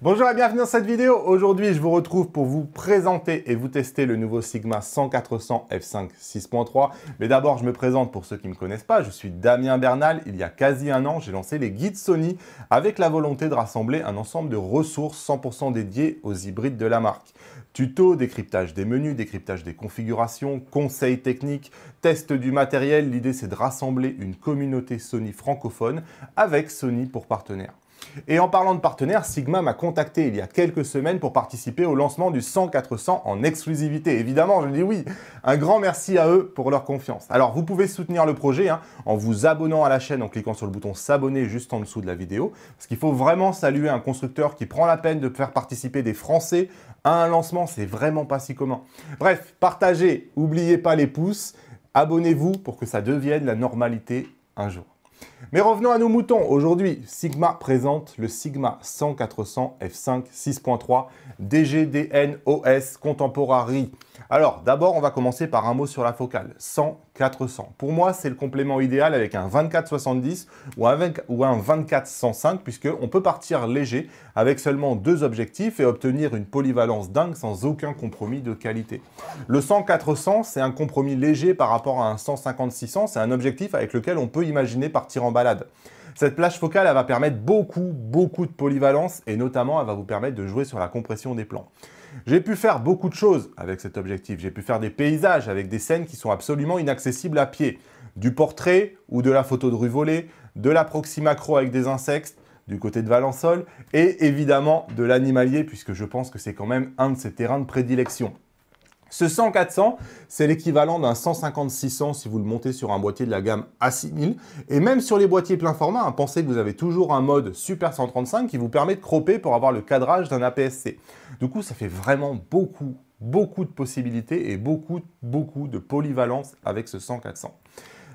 Bonjour et bienvenue dans cette vidéo. Aujourd'hui, je vous retrouve pour vous présenter et vous tester le nouveau Sigma 100 F5 6.3. Mais d'abord, je me présente pour ceux qui ne me connaissent pas. Je suis Damien Bernal. Il y a quasi un an, j'ai lancé les guides Sony avec la volonté de rassembler un ensemble de ressources 100% dédiées aux hybrides de la marque. Tuto, décryptage des menus, décryptage des configurations, conseils techniques, tests du matériel. L'idée, c'est de rassembler une communauté Sony francophone avec Sony pour partenaire. Et en parlant de partenaires, Sigma m'a contacté il y a quelques semaines pour participer au lancement du 100 en exclusivité. Évidemment, je dis oui. Un grand merci à eux pour leur confiance. Alors, vous pouvez soutenir le projet hein, en vous abonnant à la chaîne en cliquant sur le bouton s'abonner juste en dessous de la vidéo. Parce qu'il faut vraiment saluer un constructeur qui prend la peine de faire participer des Français à un lancement. C'est vraiment pas si commun. Bref, partagez, oubliez pas les pouces. Abonnez-vous pour que ça devienne la normalité un jour. Mais revenons à nos moutons. Aujourd'hui, Sigma présente le Sigma 100 F5 6.3 DGDNOS Contemporary. Alors, d'abord, on va commencer par un mot sur la focale, 100-400. Pour moi, c'est le complément idéal avec un 24-70 ou, ou un 24-105, puisqu'on peut partir léger avec seulement deux objectifs et obtenir une polyvalence dingue sans aucun compromis de qualité. Le 100-400, c'est un compromis léger par rapport à un 150-600, c'est un objectif avec lequel on peut imaginer partir en balade. Cette plage focale, elle va permettre beaucoup, beaucoup de polyvalence et notamment, elle va vous permettre de jouer sur la compression des plans. J'ai pu faire beaucoup de choses avec cet objectif. J'ai pu faire des paysages avec des scènes qui sont absolument inaccessibles à pied. Du portrait ou de la photo de rue volée, de la proximacro avec des insectes, du côté de Valensole et évidemment de l'animalier, puisque je pense que c'est quand même un de ses terrains de prédilection. Ce 100 c'est l'équivalent d'un 150-600 si vous le montez sur un boîtier de la gamme A6000. Et même sur les boîtiers plein format, hein, pensez que vous avez toujours un mode Super 135 qui vous permet de cropper pour avoir le cadrage d'un APS-C. Du coup, ça fait vraiment beaucoup, beaucoup de possibilités et beaucoup, beaucoup de polyvalence avec ce 100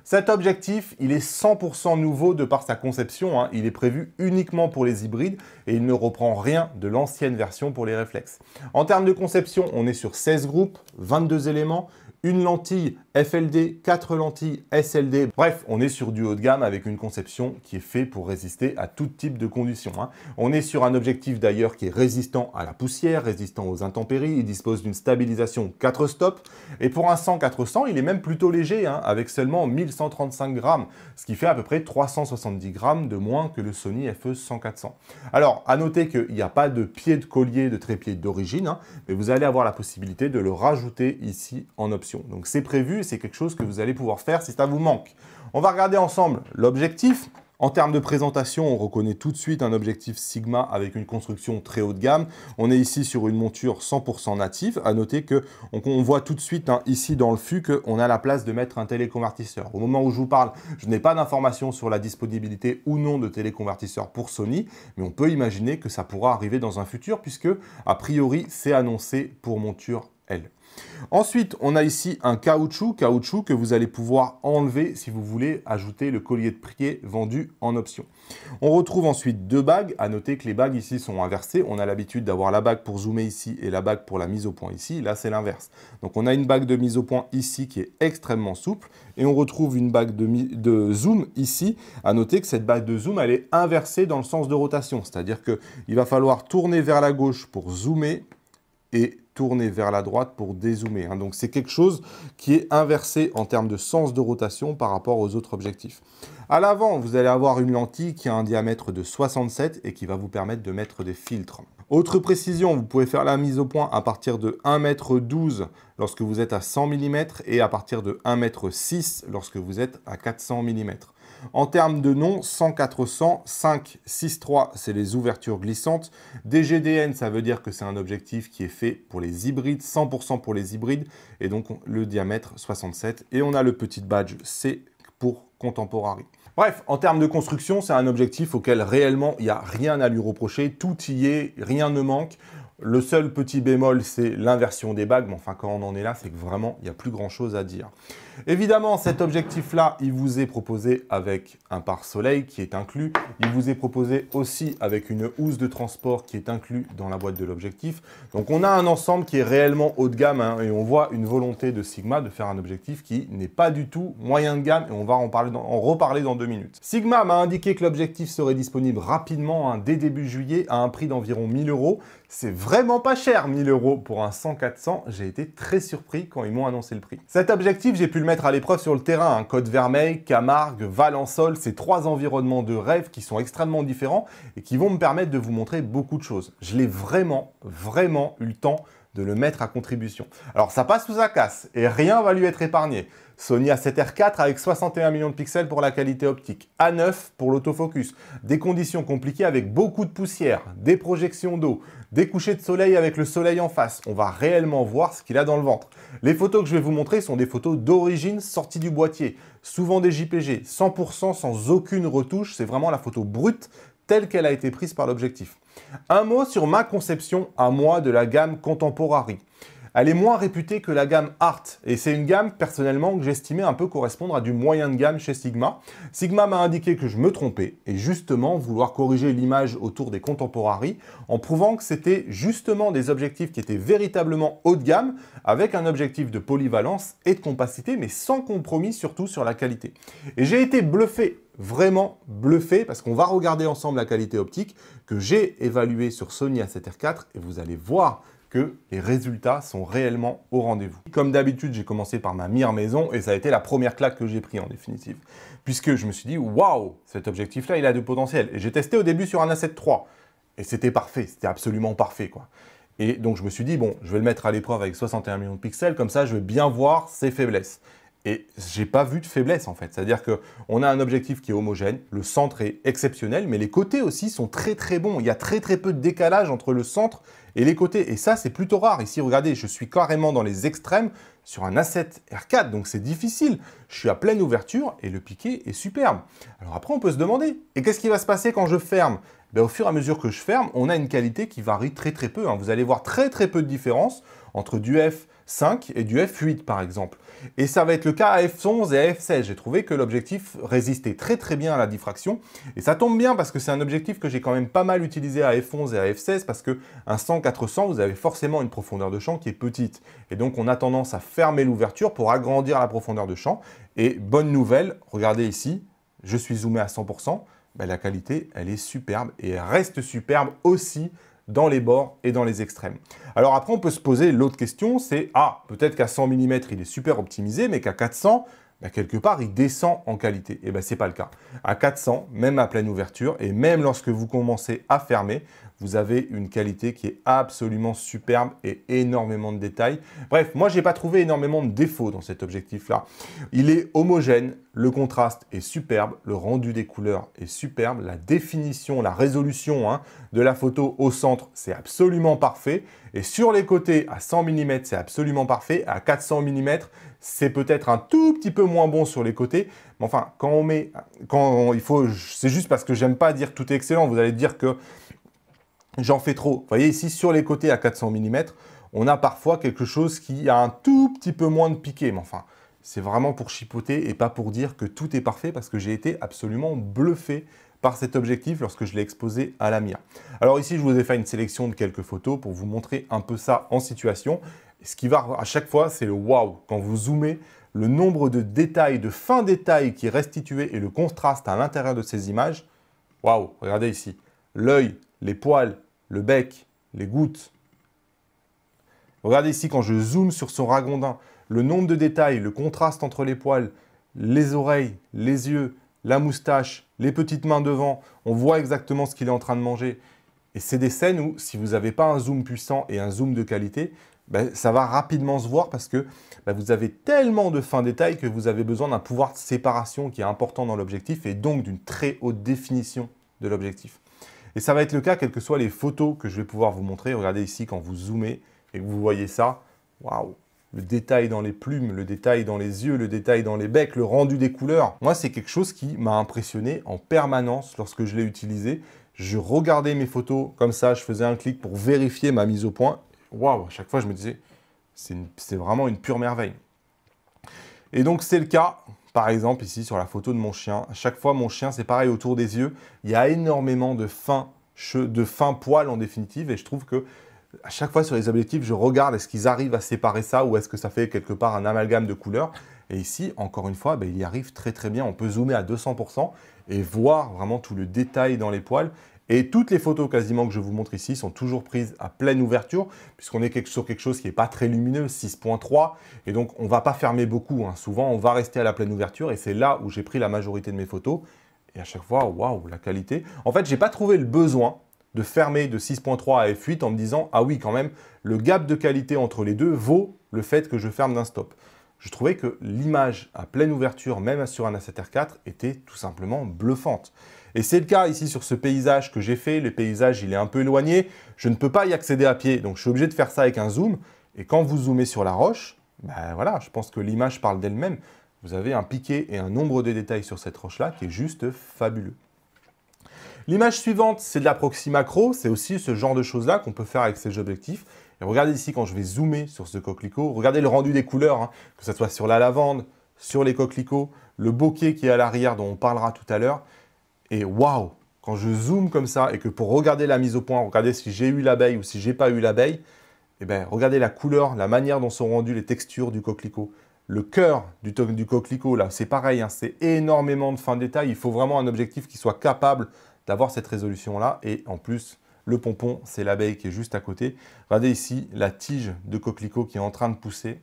cet objectif, il est 100% nouveau de par sa conception. Hein. Il est prévu uniquement pour les hybrides et il ne reprend rien de l'ancienne version pour les réflexes. En termes de conception, on est sur 16 groupes, 22 éléments, une lentille FLD, 4 lentilles, SLD. Bref, on est sur du haut de gamme avec une conception qui est faite pour résister à tout type de conditions. Hein. On est sur un objectif d'ailleurs qui est résistant à la poussière, résistant aux intempéries. Il dispose d'une stabilisation 4 stops. Et pour un 100-400, il est même plutôt léger, hein, avec seulement 1135 grammes, ce qui fait à peu près 370 grammes de moins que le Sony FE 100-400. Alors, à noter qu'il n'y a pas de pied de collier de trépied d'origine, hein, mais vous allez avoir la possibilité de le rajouter ici en option. Donc, c'est prévu c'est quelque chose que vous allez pouvoir faire si ça vous manque. On va regarder ensemble l'objectif. En termes de présentation, on reconnaît tout de suite un objectif Sigma avec une construction très haut de gamme. On est ici sur une monture 100% native. A noter qu'on voit tout de suite hein, ici dans le fût qu'on a la place de mettre un téléconvertisseur. Au moment où je vous parle, je n'ai pas d'informations sur la disponibilité ou non de téléconvertisseur pour Sony, mais on peut imaginer que ça pourra arriver dans un futur puisque a priori c'est annoncé pour monture L. Ensuite, on a ici un caoutchouc, caoutchouc que vous allez pouvoir enlever si vous voulez ajouter le collier de prière vendu en option. On retrouve ensuite deux bagues. À noter que les bagues ici sont inversées. On a l'habitude d'avoir la bague pour zoomer ici et la bague pour la mise au point ici. Là, c'est l'inverse. Donc, on a une bague de mise au point ici qui est extrêmement souple et on retrouve une bague de, de zoom ici. À noter que cette bague de zoom, elle est inversée dans le sens de rotation. C'est-à-dire qu'il va falloir tourner vers la gauche pour zoomer et tourner vers la droite pour dézoomer. Hein. Donc c'est quelque chose qui est inversé en termes de sens de rotation par rapport aux autres objectifs. À l'avant, vous allez avoir une lentille qui a un diamètre de 67 et qui va vous permettre de mettre des filtres. Autre précision, vous pouvez faire la mise au point à partir de 1,12 m lorsque vous êtes à 100 mm et à partir de 1,6 m lorsque vous êtes à 400 mm. En termes de nom, 100, 400, 5, 6, 3, c'est les ouvertures glissantes. DGDN, ça veut dire que c'est un objectif qui est fait pour les hybrides, 100% pour les hybrides, et donc le diamètre 67. Et on a le petit badge C pour Contemporary. Bref, en termes de construction, c'est un objectif auquel réellement il n'y a rien à lui reprocher, tout y est, rien ne manque. Le seul petit bémol, c'est l'inversion des bagues. Mais enfin, quand on en est là, c'est que vraiment, il n'y a plus grand-chose à dire. Évidemment, cet objectif-là, il vous est proposé avec un pare-soleil qui est inclus. Il vous est proposé aussi avec une housse de transport qui est inclus dans la boîte de l'objectif. Donc, on a un ensemble qui est réellement haut de gamme hein, et on voit une volonté de Sigma de faire un objectif qui n'est pas du tout moyen de gamme et on va en, reparler dans deux minutes. Sigma m'a indiqué que l'objectif serait disponible rapidement hein, dès début juillet à un prix d'environ 1000 euros. C'est vraiment pas cher, 1000 euros pour un 100-400. J'ai été très surpris quand ils m'ont annoncé le prix. Cet objectif, j'ai pu le mettre à l'épreuve sur le terrain. Côte Vermeil, Camargue, Valensole, ces trois environnements de rêve qui sont extrêmement différents et qui vont me permettre de vous montrer beaucoup de choses. Je l'ai vraiment, vraiment eu le temps de le mettre à contribution. Alors ça passe sous sa casse et rien va lui être épargné. Sony A7R4 avec 61 millions de pixels pour la qualité optique, A9 pour l'autofocus, des conditions compliquées avec beaucoup de poussière, des projections d'eau, des couchers de soleil avec le soleil en face. On va réellement voir ce qu'il a dans le ventre. Les photos que je vais vous montrer sont des photos d'origine sorties du boîtier, souvent des JPG, 100% sans aucune retouche, c'est vraiment la photo brute telle qu'elle a été prise par l'objectif. Un mot sur ma conception à moi de la gamme Contemporary. Elle est moins réputée que la gamme Art, et c'est une gamme personnellement que j'estimais un peu correspondre à du moyen de gamme chez Sigma. Sigma m'a indiqué que je me trompais, et justement vouloir corriger l'image autour des contemporaries en prouvant que c'était justement des objectifs qui étaient véritablement haut de gamme, avec un objectif de polyvalence et de compacité, mais sans compromis surtout sur la qualité. Et j'ai été bluffé vraiment bluffé parce qu'on va regarder ensemble la qualité optique que j'ai évaluée sur Sony A7R4 et vous allez voir que les résultats sont réellement au rendez-vous. Comme d'habitude, j'ai commencé par ma mire maison et ça a été la première claque que j'ai pris en définitive. Puisque je me suis dit, waouh, cet objectif-là, il a du potentiel. Et j'ai testé au début sur un A7 Et c'était parfait, c'était absolument parfait. quoi. Et donc je me suis dit, bon, je vais le mettre à l'épreuve avec 61 millions de pixels, comme ça je vais bien voir ses faiblesses. Et j'ai pas vu de faiblesse en fait. C'est-à-dire qu'on a un objectif qui est homogène, le centre est exceptionnel, mais les côtés aussi sont très très bons. Il y a très très peu de décalage entre le centre et les côtés. Et ça, c'est plutôt rare. Ici, regardez, je suis carrément dans les extrêmes sur un A7 R4, donc c'est difficile. Je suis à pleine ouverture et le piqué est superbe. Alors après, on peut se demander, et qu'est-ce qui va se passer quand je ferme eh Au fur et à mesure que je ferme, on a une qualité qui varie très très peu. Hein. Vous allez voir très très peu de différence entre du F 5 et du F8 par exemple. Et ça va être le cas à F11 et à F16. J'ai trouvé que l'objectif résistait très très bien à la diffraction. Et ça tombe bien parce que c'est un objectif que j'ai quand même pas mal utilisé à F11 et à F16 parce que un 100-400, vous avez forcément une profondeur de champ qui est petite. Et donc on a tendance à fermer l'ouverture pour agrandir la profondeur de champ. Et bonne nouvelle, regardez ici, je suis zoomé à 100%. mais ben, la qualité, elle est superbe et elle reste superbe aussi dans les bords et dans les extrêmes. Alors après, on peut se poser l'autre question, c'est ah, peut-être qu'à 100 mm, il est super optimisé, mais qu'à 400, bah, quelque part, il descend en qualité. Et eh ben c'est pas le cas. À 400, même à pleine ouverture, et même lorsque vous commencez à fermer, vous avez une qualité qui est absolument superbe et énormément de détails. Bref, moi, j'ai pas trouvé énormément de défauts dans cet objectif-là. Il est homogène, le contraste est superbe, le rendu des couleurs est superbe, la définition, la résolution hein, de la photo au centre, c'est absolument parfait. Et sur les côtés, à 100 mm, c'est absolument parfait. À 400 mm, c'est peut-être un tout petit peu moins bon sur les côtés. Mais enfin, quand on met... Quand il faut... C'est juste parce que j'aime pas dire tout est excellent. Vous allez dire que j'en fais trop. Vous voyez ici, sur les côtés à 400 mm, on a parfois quelque chose qui a un tout petit peu moins de piqué. Mais enfin, c'est vraiment pour chipoter et pas pour dire que tout est parfait parce que j'ai été absolument bluffé par cet objectif lorsque je l'ai exposé à la mire. Alors ici, je vous ai fait une sélection de quelques photos pour vous montrer un peu ça en situation. Ce qui va à chaque fois, c'est le wow. Quand vous zoomez, le nombre de détails, de fins détails qui est restitué et le contraste à l'intérieur de ces images, waouh, regardez ici. L'œil, les poils, le bec, les gouttes. Regardez ici quand je zoome sur son ragondin, le nombre de détails, le contraste entre les poils, les oreilles, les yeux, la moustache, les petites mains devant, on voit exactement ce qu'il est en train de manger. Et c'est des scènes où, si vous n'avez pas un zoom puissant et un zoom de qualité, ben, ça va rapidement se voir parce que ben, vous avez tellement de fins détails que vous avez besoin d'un pouvoir de séparation qui est important dans l'objectif et donc d'une très haute définition de l'objectif. Et ça va être le cas, quelles que soient les photos que je vais pouvoir vous montrer. Regardez ici, quand vous zoomez et que vous voyez ça, waouh le détail dans les plumes, le détail dans les yeux, le détail dans les becs, le rendu des couleurs. Moi, c'est quelque chose qui m'a impressionné en permanence lorsque je l'ai utilisé. Je regardais mes photos comme ça, je faisais un clic pour vérifier ma mise au point. Waouh, à chaque fois, je me disais, c'est vraiment une pure merveille. Et donc, c'est le cas, par exemple, ici, sur la photo de mon chien. À chaque fois, mon chien, c'est pareil autour des yeux. Il y a énormément de fins de fin poil en définitive et je trouve que à chaque fois sur les objectifs, je regarde est-ce qu'ils arrivent à séparer ça ou est-ce que ça fait quelque part un amalgame de couleurs. Et ici, encore une fois, ben, il y arrive très très bien. On peut zoomer à 200% et voir vraiment tout le détail dans les poils. Et toutes les photos quasiment que je vous montre ici sont toujours prises à pleine ouverture, puisqu'on est sur quelque chose qui n'est pas très lumineux, 6.3, et donc on ne va pas fermer beaucoup. Hein. Souvent, on va rester à la pleine ouverture, et c'est là où j'ai pris la majorité de mes photos. Et à chaque fois, waouh, la qualité. En fait, je n'ai pas trouvé le besoin de fermer de 6.3 à F8 en me disant ah oui quand même le gap de qualité entre les deux vaut le fait que je ferme d'un stop. Je trouvais que l'image à pleine ouverture, même sur un a r 4 était tout simplement bluffante. Et c'est le cas ici sur ce paysage que j'ai fait. Le paysage, il est un peu éloigné. Je ne peux pas y accéder à pied, donc je suis obligé de faire ça avec un zoom. Et quand vous zoomez sur la roche, ben voilà, je pense que l'image parle d'elle-même. Vous avez un piqué et un nombre de détails sur cette roche-là qui est juste fabuleux. L'image suivante, c'est de la proxy macro. C'est aussi ce genre de choses-là qu'on peut faire avec ces objectifs. Et regardez ici, quand je vais zoomer sur ce coquelicot, regardez le rendu des couleurs, hein. que ce soit sur la lavande, sur les coquelicots, le bokeh qui est à l'arrière dont on parlera tout à l'heure. Et waouh Quand je zoome comme ça et que pour regarder la mise au point, regardez si j'ai eu l'abeille ou si j'ai pas eu l'abeille, Et eh ben, regardez la couleur, la manière dont sont rendues les textures du coquelicot. Le cœur du, du coquelicot, là, c'est pareil, hein. c'est énormément de fins détails. Il faut vraiment un objectif qui soit capable d'avoir cette résolution-là. Et en plus, le pompon, c'est l'abeille qui est juste à côté. Regardez ici la tige de coquelicot qui est en train de pousser.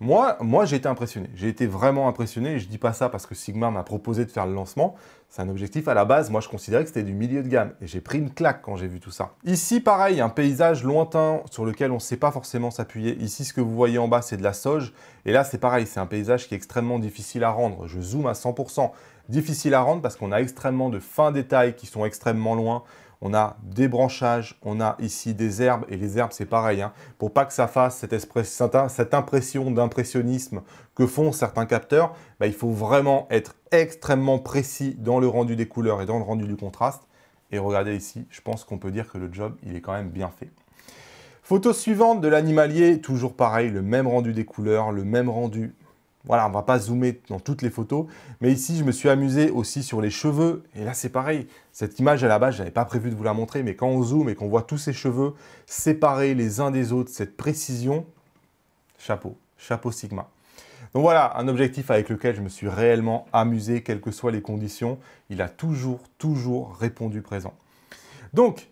Moi, moi j'ai été impressionné. J'ai été vraiment impressionné. je ne dis pas ça parce que Sigma m'a proposé de faire le lancement. C'est un objectif à la base. Moi, je considérais que c'était du milieu de gamme. Et j'ai pris une claque quand j'ai vu tout ça. Ici, pareil, un paysage lointain sur lequel on ne sait pas forcément s'appuyer. Ici, ce que vous voyez en bas, c'est de la sauge. Et là, c'est pareil. C'est un paysage qui est extrêmement difficile à rendre. Je zoome à 100% difficile à rendre parce qu'on a extrêmement de fins détails qui sont extrêmement loin. On a des branchages, on a ici des herbes, et les herbes c'est pareil, hein. pour pas que ça fasse cette, impression d'impressionnisme que font certains capteurs, bah, il faut vraiment être extrêmement précis dans le rendu des couleurs et dans le rendu du contraste. Et regardez ici, je pense qu'on peut dire que le job, il est quand même bien fait. Photo suivante de l'animalier, toujours pareil, le même rendu des couleurs, le même rendu, voilà, on va pas zoomer dans toutes les photos, mais ici je me suis amusé aussi sur les cheveux, et là c'est pareil. Cette image à la base, je n'avais pas prévu de vous la montrer, mais quand on zoome et qu'on voit tous ces cheveux séparés les uns des autres, cette précision, chapeau, chapeau Sigma. Donc voilà, un objectif avec lequel je me suis réellement amusé, quelles que soient les conditions, il a toujours, toujours répondu présent. Donc,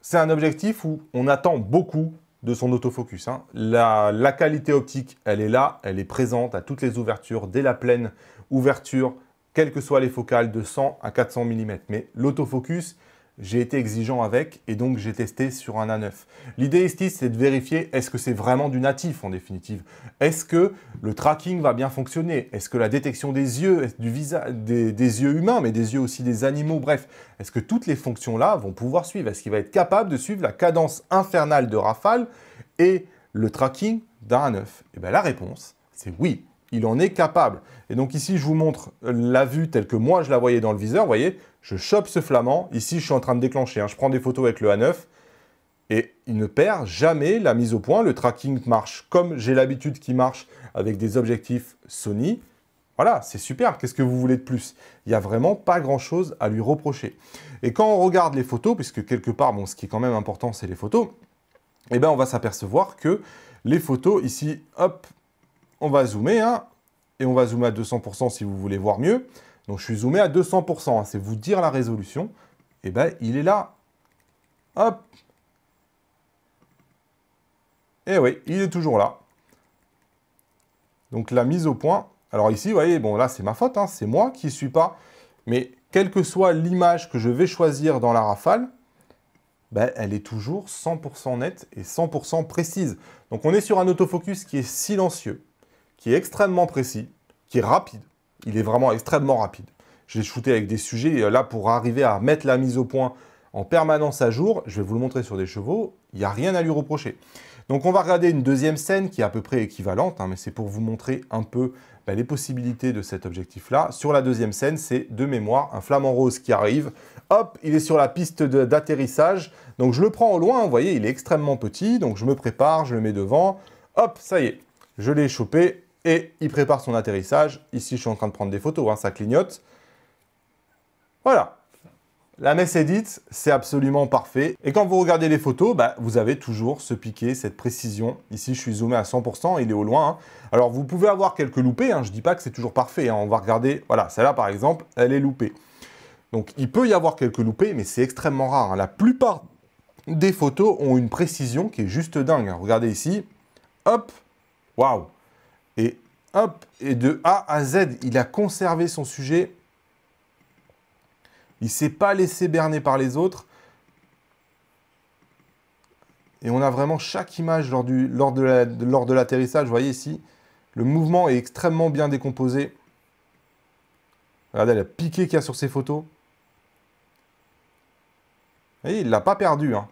c'est un objectif où on attend beaucoup de son autofocus. Hein. La, la, qualité optique, elle est là, elle est présente à toutes les ouvertures, dès la pleine ouverture, quelles que soient les focales de 100 à 400 mm. Mais l'autofocus, j'ai été exigeant avec et donc j'ai testé sur un A9. L'idée ici, c'est de vérifier est-ce que c'est vraiment du natif en définitive Est-ce que le tracking va bien fonctionner Est-ce que la détection des yeux, du visage, des, yeux humains, mais des yeux aussi des animaux, bref, est-ce que toutes les fonctions-là vont pouvoir suivre Est-ce qu'il va être capable de suivre la cadence infernale de rafale et le tracking d'un A9 Et eh bien la réponse, c'est oui il en est capable. Et donc ici, je vous montre la vue telle que moi je la voyais dans le viseur. Vous voyez, je chope ce flamand. Ici, je suis en train de déclencher. Hein. Je prends des photos avec le A9 et il ne perd jamais la mise au point. Le tracking marche comme j'ai l'habitude qu'il marche avec des objectifs Sony. Voilà, c'est super. Qu'est-ce que vous voulez de plus Il n'y a vraiment pas grand-chose à lui reprocher. Et quand on regarde les photos, puisque quelque part, bon, ce qui est quand même important, c'est les photos, eh ben, on va s'apercevoir que les photos, ici, hop, on va zoomer, hein, et on va zoomer à 200% si vous voulez voir mieux. Donc je suis zoomé à 200%, hein. c'est vous dire la résolution. Et eh ben il est là. Hop Et eh oui, il est toujours là. Donc la mise au point. Alors ici, vous voyez, bon là c'est ma faute, hein. c'est moi qui ne suis pas. Mais quelle que soit l'image que je vais choisir dans la rafale, ben, elle est toujours 100% nette et 100% précise. Donc on est sur un autofocus qui est silencieux qui est extrêmement précis, qui est rapide. Il est vraiment extrêmement rapide. J'ai shooté avec des sujets, euh, là, pour arriver à mettre la mise au point en permanence à jour, je vais vous le montrer sur des chevaux, il n'y a rien à lui reprocher. Donc on va regarder une deuxième scène qui est à peu près équivalente, hein, mais c'est pour vous montrer un peu bah, les possibilités de cet objectif-là. Sur la deuxième scène, c'est de mémoire un flamant rose qui arrive. Hop, il est sur la piste d'atterrissage. Donc je le prends au loin, vous voyez, il est extrêmement petit. Donc je me prépare, je le mets devant. Hop, ça y est, je l'ai chopé et il prépare son atterrissage. Ici, je suis en train de prendre des photos, hein, ça clignote. Voilà. La messe est dite, c'est absolument parfait. Et quand vous regardez les photos, bah, vous avez toujours ce piqué, cette précision. Ici, je suis zoomé à 100%, il est au loin. Hein. Alors, vous pouvez avoir quelques loupés, hein, je ne dis pas que c'est toujours parfait. On va regarder, voilà, celle-là par exemple, elle est loupée. Donc, il peut y avoir quelques loupés, mais c'est extrêmement rare. La plupart des photos ont une précision qui est juste dingue. Regardez ici, hop, waouh et hop, et de A à Z, il a conservé son sujet. Il ne s'est pas laissé berner par les autres. Et on a vraiment chaque image lors, du, lors de l'atterrissage. vous voyez ici, le mouvement est extrêmement bien décomposé. Regardez la piquée qu'il y a sur ses photos. Vous il ne l'a pas perdu. Hein.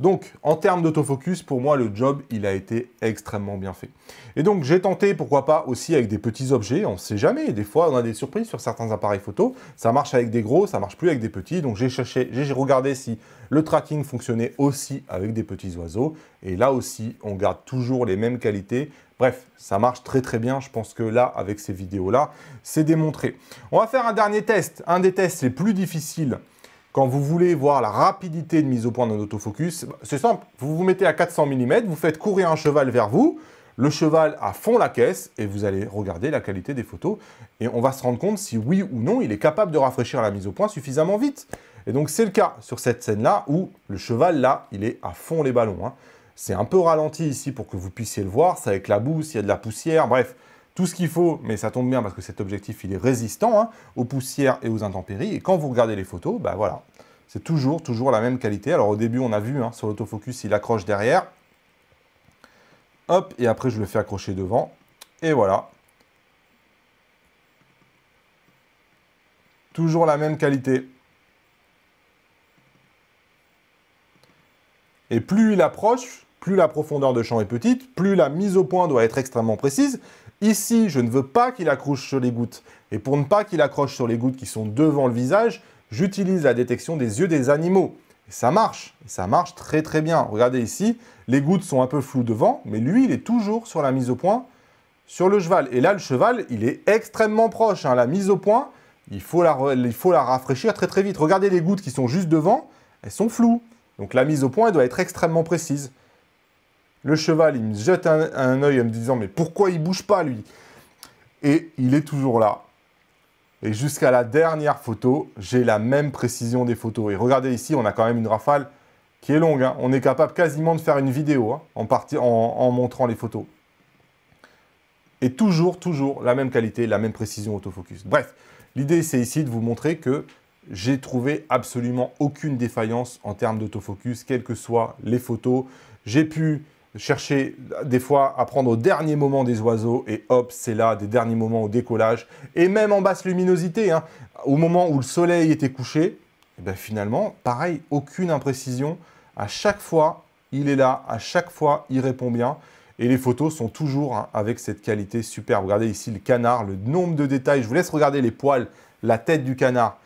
Donc, en termes d'autofocus, pour moi, le job, il a été extrêmement bien fait. Et donc, j'ai tenté, pourquoi pas, aussi avec des petits objets, on ne sait jamais, des fois, on a des surprises sur certains appareils photo, ça marche avec des gros, ça marche plus avec des petits, donc j'ai cherché, j'ai regardé si le tracking fonctionnait aussi avec des petits oiseaux, et là aussi, on garde toujours les mêmes qualités, Bref, ça marche très très bien. Je pense que là, avec ces vidéos-là, c'est démontré. On va faire un dernier test. Un des tests les plus difficiles quand vous voulez voir la rapidité de mise au point d'un autofocus, c'est simple. Vous vous mettez à 400 mm, vous faites courir un cheval vers vous, le cheval à fond la caisse et vous allez regarder la qualité des photos et on va se rendre compte si oui ou non il est capable de rafraîchir la mise au point suffisamment vite. Et donc c'est le cas sur cette scène-là où le cheval là, il est à fond les ballons. Hein. C'est un peu ralenti ici pour que vous puissiez le voir, ça éclabousse, il y a de la poussière, bref tout ce qu'il faut, mais ça tombe bien parce que cet objectif, il est résistant hein, aux poussières et aux intempéries. Et quand vous regardez les photos, bah voilà, c'est toujours, toujours la même qualité. Alors au début, on a vu hein, sur l'autofocus, il accroche derrière. Hop, et après, je le fais accrocher devant. Et voilà. Toujours la même qualité. Et plus il approche, plus la profondeur de champ est petite, plus la mise au point doit être extrêmement précise, Ici, je ne veux pas qu'il accroche sur les gouttes. Et pour ne pas qu'il accroche sur les gouttes qui sont devant le visage, j'utilise la détection des yeux des animaux. ça marche, ça marche très très bien. Regardez ici, les gouttes sont un peu floues devant, mais lui, il est toujours sur la mise au point sur le cheval. Et là, le cheval, il est extrêmement proche. Hein. La mise au point, il faut, la, il faut la rafraîchir très très vite. Regardez les gouttes qui sont juste devant, elles sont floues. Donc la mise au point, elle doit être extrêmement précise. Le cheval, il me jette un, oeil œil en me disant, mais pourquoi il bouge pas, lui Et il est toujours là. Et jusqu'à la dernière photo, j'ai la même précision des photos. Et regardez ici, on a quand même une rafale qui est longue. Hein. On est capable quasiment de faire une vidéo hein, en, en, montrant les photos. Et toujours, toujours la même qualité, la même précision autofocus. Bref, l'idée c'est ici de vous montrer que j'ai trouvé absolument aucune défaillance en termes d'autofocus, quelles que soient les photos. J'ai pu chercher des fois à prendre au dernier moment des oiseaux et hop, c'est là, des derniers moments au décollage. Et même en basse luminosité, hein. au moment où le soleil était couché, et eh ben, finalement, pareil, aucune imprécision. À chaque fois, il est là, à chaque fois, il répond bien. Et les photos sont toujours hein, avec cette qualité superbe. Regardez ici le canard, le nombre de détails. Je vous laisse regarder les poils, la tête du canard.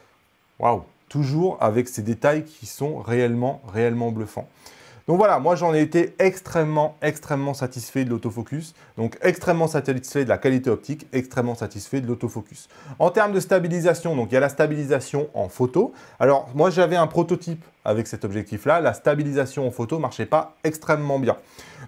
Waouh Toujours avec ces détails qui sont réellement, réellement bluffants. Donc voilà, moi j'en ai été extrêmement, extrêmement satisfait de l'autofocus. Donc extrêmement satisfait de la qualité optique, extrêmement satisfait de l'autofocus. En termes de stabilisation, donc il y a la stabilisation en photo. Alors moi j'avais un prototype avec cet objectif-là, la stabilisation en photo ne marchait pas extrêmement bien.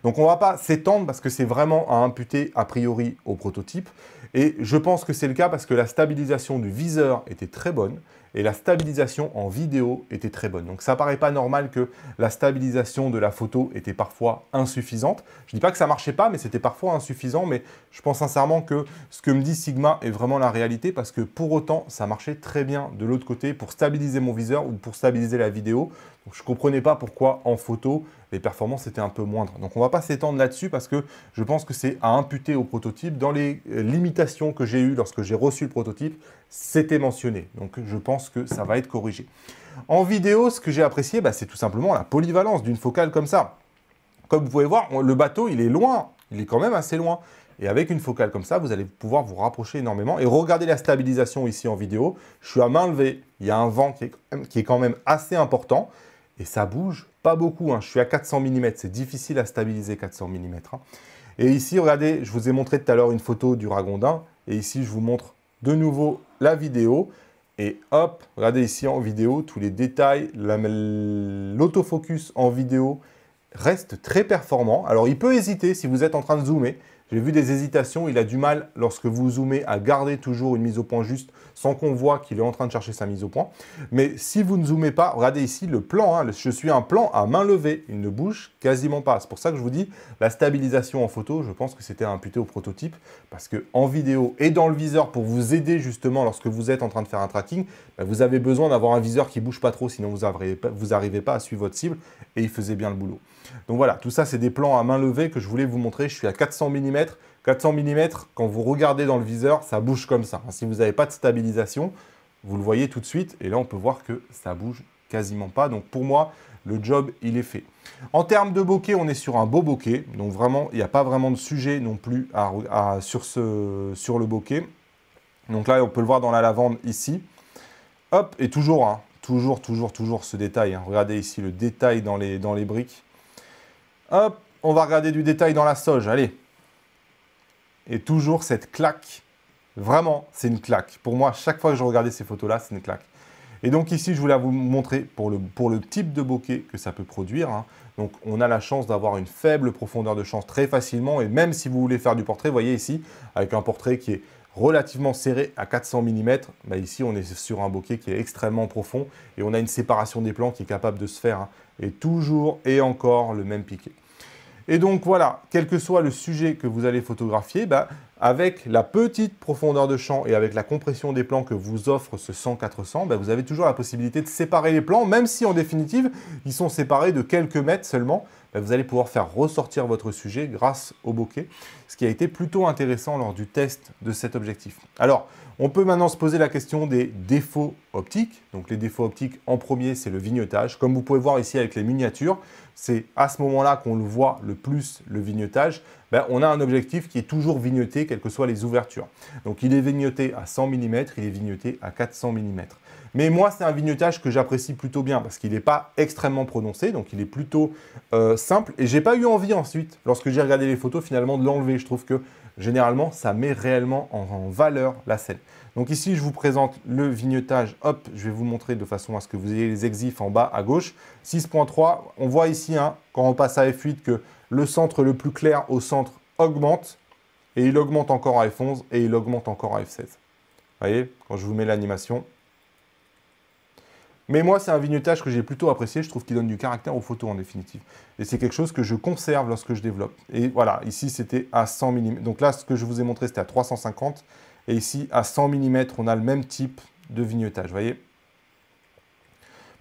Donc on ne va pas s'étendre parce que c'est vraiment à imputer a priori au prototype. Et je pense que c'est le cas parce que la stabilisation du viseur était très bonne et la stabilisation en vidéo était très bonne. Donc ça paraît pas normal que la stabilisation de la photo était parfois insuffisante. Je dis pas que ça marchait pas, mais c'était parfois insuffisant. Mais je pense sincèrement que ce que me dit Sigma est vraiment la réalité parce que pour autant, ça marchait très bien de l'autre côté pour stabiliser mon viseur ou pour stabiliser la vidéo. Donc je comprenais pas pourquoi en photo les performances étaient un peu moindres. Donc on va pas s'étendre là-dessus parce que je pense que c'est à imputer au prototype. Dans les euh, limitations que j'ai eues lorsque j'ai reçu le prototype, c'était mentionné. Donc je pense que ça va être corrigé. En vidéo, ce que j'ai apprécié, bah, c'est tout simplement la polyvalence d'une focale comme ça. Comme vous pouvez voir, le bateau, il est loin. Il est quand même assez loin. Et avec une focale comme ça, vous allez pouvoir vous rapprocher énormément. Et regardez la stabilisation ici en vidéo. Je suis à main levée. Il y a un vent qui est, qui est quand même assez important. Et ça bouge pas beaucoup. Hein. Je suis à 400 mm, c'est difficile à stabiliser 400 mm. Hein. Et ici, regardez, je vous ai montré tout à l'heure une photo du ragondin. Et ici, je vous montre de nouveau la vidéo. Et hop, regardez ici en vidéo, tous les détails, l'autofocus en vidéo reste très performant. Alors, il peut hésiter si vous êtes en train de zoomer. J'ai vu des hésitations, il a du mal lorsque vous zoomez à garder toujours une mise au point juste sans qu'on voit qu'il est en train de chercher sa mise au point. Mais si vous ne zoomez pas, regardez ici le plan, hein, je suis un plan à main levée, il ne bouge quasiment pas. C'est pour ça que je vous dis, la stabilisation en photo, je pense que c'était imputé au prototype parce que en vidéo et dans le viseur, pour vous aider justement lorsque vous êtes en train de faire un tracking, ben, vous avez besoin d'avoir un viseur qui bouge pas trop, sinon vous n'arrivez pas à suivre votre cible et il faisait bien le boulot. Donc voilà, tout ça, c'est des plans à main levée que je voulais vous montrer. Je suis à 400 mm. 400 mm, quand vous regardez dans le viseur, ça bouge comme ça. Si vous n'avez pas de stabilisation, vous le voyez tout de suite. Et là, on peut voir que ça bouge quasiment pas. Donc pour moi, le job, il est fait. En termes de bokeh, on est sur un beau bokeh. Donc vraiment, il n'y a pas vraiment de sujet non plus sur, le bokeh. Donc là, on peut le voir dans la lavande ici. Hop, et toujours, hein, toujours, toujours, toujours ce détail. Hein. Regardez ici le détail dans les briques. Hop, on va regarder du détail dans la soja, allez. Et toujours cette claque. Vraiment, c'est une claque. Pour moi, chaque fois que je regardais ces photos-là, c'est une claque. Et donc ici, je voulais vous montrer pour le, pour le type de bokeh que ça peut produire. Hein. Donc on a la chance d'avoir une faible profondeur de champ très facilement. Et même si vous voulez faire du portrait, vous voyez ici, avec un portrait qui est relativement serré à 400 mm. ici, on est sur un bokeh qui est extrêmement profond et on a une séparation des plans qui est capable de se faire. Hein, et toujours et encore le même piqué. Et donc voilà, quel que soit le sujet que vous allez photographier, bah, avec la petite profondeur de champ et avec la compression des plans que vous offre ce 100-400, bah, vous avez toujours la possibilité de séparer les plans, même si en définitive, ils sont séparés de quelques mètres seulement. Euh, vous allez pouvoir faire ressortir votre sujet grâce au bokeh, ce qui a été plutôt intéressant lors du test de cet objectif. Alors, on peut maintenant se poser la question des défauts optiques. Donc les défauts optiques, en premier, c'est le vignotage. Comme vous pouvez voir ici avec les miniatures, c'est à ce moment-là qu'on le voit le plus, le vignotage. Ben, on a un objectif qui est toujours vignoté, quelles que soient les ouvertures. Donc il est vignoté à 100 mm, il est vignoté à 400 mm. Mais moi, c'est un vignotage que j'apprécie plutôt bien parce qu'il n'est pas extrêmement prononcé, donc il est plutôt euh, simple. Et j'ai pas eu envie ensuite, lorsque j'ai regardé les photos, finalement de l'enlever. Je trouve que généralement, ça met réellement en, valeur la scène. Donc ici, je vous présente le vignotage. Hop, je vais vous montrer de façon à ce que vous ayez les exifs en bas à gauche. 6.3, on voit ici, hein, quand on passe à F8, que le centre le plus clair au centre augmente. Et il augmente encore à F11 et il augmente encore à F16. Vous voyez, quand je vous mets l'animation, mais moi, c'est un vignettage que j'ai plutôt apprécié. Je trouve qu'il donne du caractère aux photos en définitive. Et c'est quelque chose que je conserve lorsque je développe. Et voilà, ici, c'était à 100 mm. Donc là, ce que je vous ai montré, c'était à 350. Et ici, à 100 mm, on a le même type de vignettage, vous voyez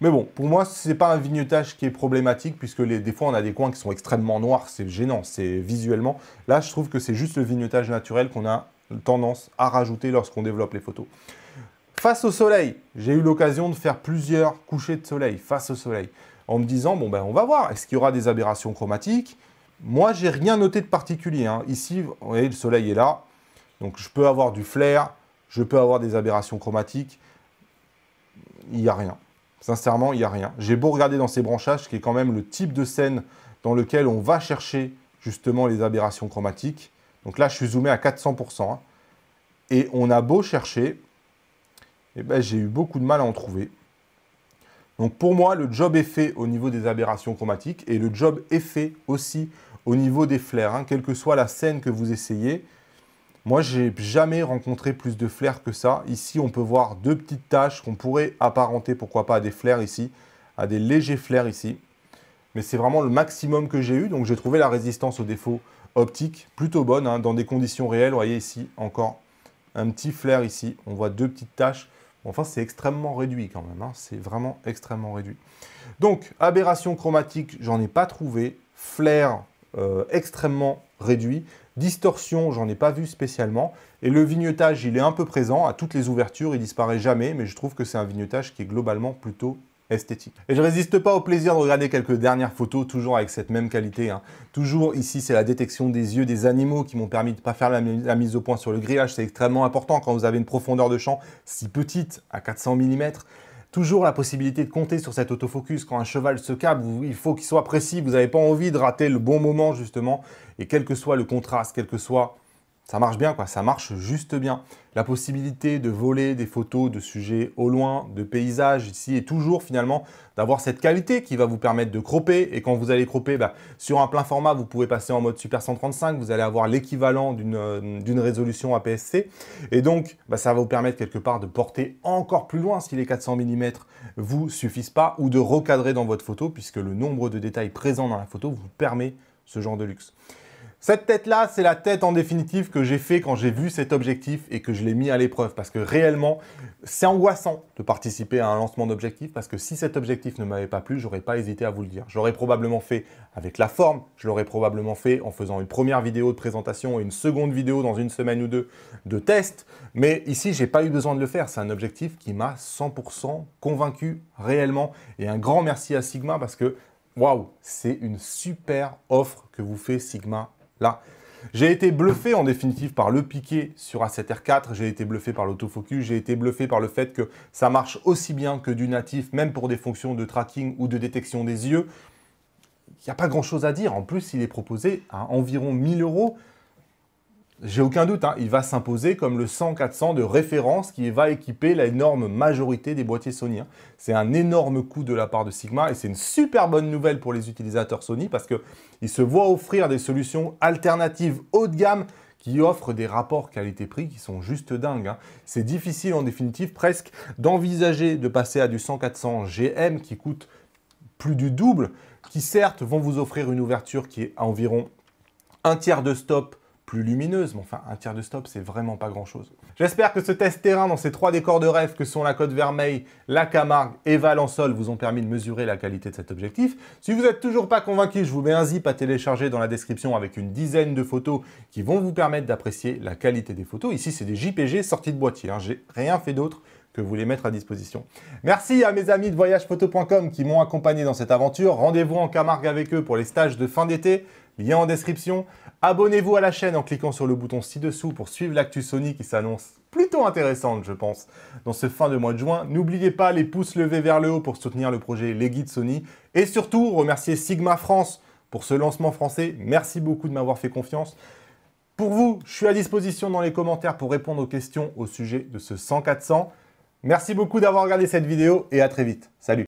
mais bon, pour moi, ce n'est pas un vignettage qui est problématique, puisque des fois, on a des coins qui sont extrêmement noirs, c'est gênant, c'est visuellement. Là, je trouve que c'est juste le vignettage naturel qu'on a tendance à rajouter lorsqu'on développe les photos face au soleil. J'ai eu l'occasion de faire plusieurs couchers de soleil face au soleil en me disant bon ben on va voir, est-ce qu'il y aura des aberrations chromatiques Moi j'ai rien noté de particulier. Hein. Ici, vous voyez, le soleil est là, donc je peux avoir du flair, je peux avoir des aberrations chromatiques. Il n'y a rien. Sincèrement, il n'y a rien. J'ai beau regarder dans ces branchages, qui est quand même le type de scène dans lequel on va chercher justement les aberrations chromatiques. Donc là, je suis zoomé à 400%. Hein. Et on a beau chercher, eh ben, j'ai eu beaucoup de mal à en trouver. Donc pour moi, le job est fait au niveau des aberrations chromatiques et le job est fait aussi au niveau des flares. Hein. Quelle que soit la scène que vous essayez, moi j'ai jamais rencontré plus de flares que ça. Ici, on peut voir deux petites taches qu'on pourrait apparenter, pourquoi pas, à des flares ici, à des légers flares ici. Mais c'est vraiment le maximum que j'ai eu, donc j'ai trouvé la résistance aux défauts optiques plutôt bonne hein. dans des conditions réelles. Vous voyez ici encore un petit flair ici, on voit deux petites taches Enfin, c'est extrêmement réduit quand même. Hein. C'est vraiment extrêmement réduit. Donc, aberration chromatique, j'en ai pas trouvé. Flair, euh, extrêmement réduit. Distorsion, j'en ai pas vu spécialement. Et le vignettage, il est un peu présent à toutes les ouvertures, il disparaît jamais, mais je trouve que c'est un vignettage qui est globalement plutôt esthétique. Et je résiste pas au plaisir de regarder quelques dernières photos, toujours avec cette même qualité. Hein. Toujours ici, c'est la détection des yeux des animaux qui m'ont permis de pas faire la, mise au point sur le grillage. C'est extrêmement important quand vous avez une profondeur de champ si petite, à 400 mm. Toujours la possibilité de compter sur cet autofocus. Quand un cheval se câble, il faut qu'il soit précis. Vous n'avez pas envie de rater le bon moment, justement. Et quel que soit le contraste, quel que soit ça marche bien, quoi. Ça marche juste bien. La possibilité de voler des photos de sujets au loin, de paysages ici, et toujours finalement d'avoir cette qualité qui va vous permettre de cropper. Et quand vous allez cropper, bah, sur un plein format, vous pouvez passer en mode Super 135. Vous allez avoir l'équivalent d'une euh, résolution APS-C. Et donc, bah, ça va vous permettre quelque part de porter encore plus loin si les 400 mm vous suffisent pas, ou de recadrer dans votre photo, puisque le nombre de détails présents dans la photo vous permet ce genre de luxe. Cette tête-là, c'est la tête en définitive que j'ai fait quand j'ai vu cet objectif et que je l'ai mis à l'épreuve parce que réellement, c'est angoissant de participer à un lancement d'objectif parce que si cet objectif ne m'avait pas plu, j'aurais pas hésité à vous le dire. J'aurais probablement fait avec la forme, je l'aurais probablement fait en faisant une première vidéo de présentation et une seconde vidéo dans une semaine ou deux de test, mais ici, j'ai pas eu besoin de le faire, c'est un objectif qui m'a 100% convaincu réellement et un grand merci à Sigma parce que waouh, c'est une super offre que vous fait Sigma là. J'ai été bluffé en définitive par le piqué sur A7R4, j'ai été bluffé par l'autofocus, j'ai été bluffé par le fait que ça marche aussi bien que du natif, même pour des fonctions de tracking ou de détection des yeux. Il n'y a pas grand chose à dire. En plus, il est proposé à environ 1000 euros, j'ai aucun doute, hein. il va s'imposer comme le 100-400 de référence qui va équiper la l'énorme majorité des boîtiers Sony. Hein. C'est un énorme coup de la part de Sigma et c'est une super bonne nouvelle pour les utilisateurs Sony parce qu'ils se voient offrir des solutions alternatives haut de gamme qui offrent des rapports qualité-prix qui sont juste dingues. Hein. C'est difficile en définitive presque d'envisager de passer à du 100-400 GM qui coûte plus du double, qui certes vont vous offrir une ouverture qui est à environ un tiers de stop plus lumineuse, mais enfin un tiers de stop c'est vraiment pas grand chose. J'espère que ce test terrain dans ces trois décors de rêve que sont la Côte Vermeille, la Camargue et Valensole vous ont permis de mesurer la qualité de cet objectif. Si vous n'êtes toujours pas convaincu, je vous mets un zip à télécharger dans la description avec une dizaine de photos qui vont vous permettre d'apprécier la qualité des photos. Ici c'est des JPG sortis de boîtier, hein. j'ai rien fait d'autre que vous les mettre à disposition. Merci à mes amis de voyagephoto.com qui m'ont accompagné dans cette aventure. Rendez-vous en Camargue avec eux pour les stages de fin d'été, lien en description. Abonnez-vous à la chaîne en cliquant sur le bouton ci-dessous pour suivre l'actu Sony qui s'annonce plutôt intéressante, je pense, dans ce fin de mois de juin. N'oubliez pas les pouces levés vers le haut pour soutenir le projet Les Guides Sony. Et surtout, remercier Sigma France pour ce lancement français. Merci beaucoup de m'avoir fait confiance. Pour vous, je suis à disposition dans les commentaires pour répondre aux questions au sujet de ce 100-400. Merci beaucoup d'avoir regardé cette vidéo et à très vite. Salut